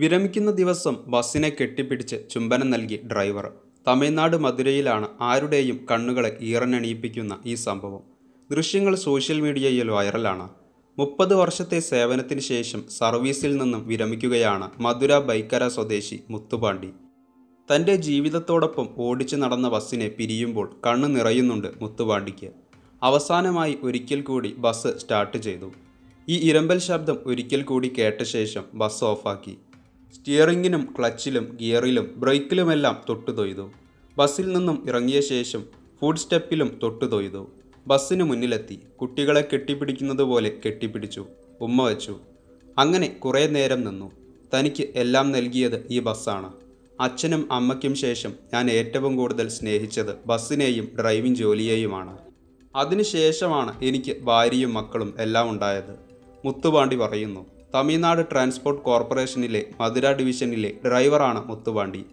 വിരമിക്കുന്ന ദിവസം ബസ്സിനെ കെട്ടിപ്പിടിച്ച് ചുംബനം നൽകി ഡ്രൈവർ തമിഴ്നാട് മധുരയിലാണ് ആരുടെയും കണ്ണുകളെ ഈറനണിയിപ്പിക്കുന്ന ഈ സംഭവം ദൃശ്യങ്ങൾ സോഷ്യൽ മീഡിയയിൽ വൈറലാണ് മുപ്പത് വർഷത്തെ സേവനത്തിന് ശേഷം സർവീസിൽ നിന്നും വിരമിക്കുകയാണ് മധുര ബൈക്കര സ്വദേശി മുത്തുപാണ്ടി തൻ്റെ ജീവിതത്തോടൊപ്പം ഓടിച്ചു നടന്ന ബസ്സിനെ പിരിയുമ്പോൾ കണ്ണു നിറയുന്നുണ്ട് മുത്തുപാണ്ടിക്ക് അവസാനമായി ഒരിക്കൽ കൂടി ബസ് സ്റ്റാർട്ട് ചെയ്തു ഈ ഇരമ്പൽ ശബ്ദം ഒരിക്കൽ കൂടി കേട്ട ശേഷം ബസ് ഓഫാക്കി സ്റ്റിയറിങ്ങിനും ക്ലച്ചിലും ഗിയറിലും ബ്രേക്കിലുമെല്ലാം തൊട്ടുതൊയ്തു ബസ്സിൽ നിന്നും ഇറങ്ങിയ ശേഷം ഫുഡ് സ്റ്റെപ്പിലും തൊട്ടുതൊയ്തു ബസ്സിന് മുന്നിലെത്തി കുട്ടികളെ കെട്ടിപ്പിടിക്കുന്നത് പോലെ കെട്ടിപ്പിടിച്ചു ഉമ്മ വച്ചു അങ്ങനെ കുറേ നേരം നിന്നു തനിക്ക് എല്ലാം നൽകിയത് ഈ ബസ്സാണ് അച്ഛനും അമ്മയ്ക്കും ശേഷം ഞാൻ ഏറ്റവും കൂടുതൽ സ്നേഹിച്ചത് ബസ്സിനെയും ഡ്രൈവിംഗ് ജോലിയെയുമാണ് അതിനുശേഷമാണ് എനിക്ക് ഭാര്യയും മക്കളും എല്ലാം ഉണ്ടായത് മുത്തുപാണ്ടി പറയുന്നു തമിഴ്നാട് ട്രാൻസ്പോർട്ട് കോർപ്പറേഷനിലെ മധുര ഡിവിഷനിലെ ഡ്രൈവറാണ് മുത്തുവാണ്ടി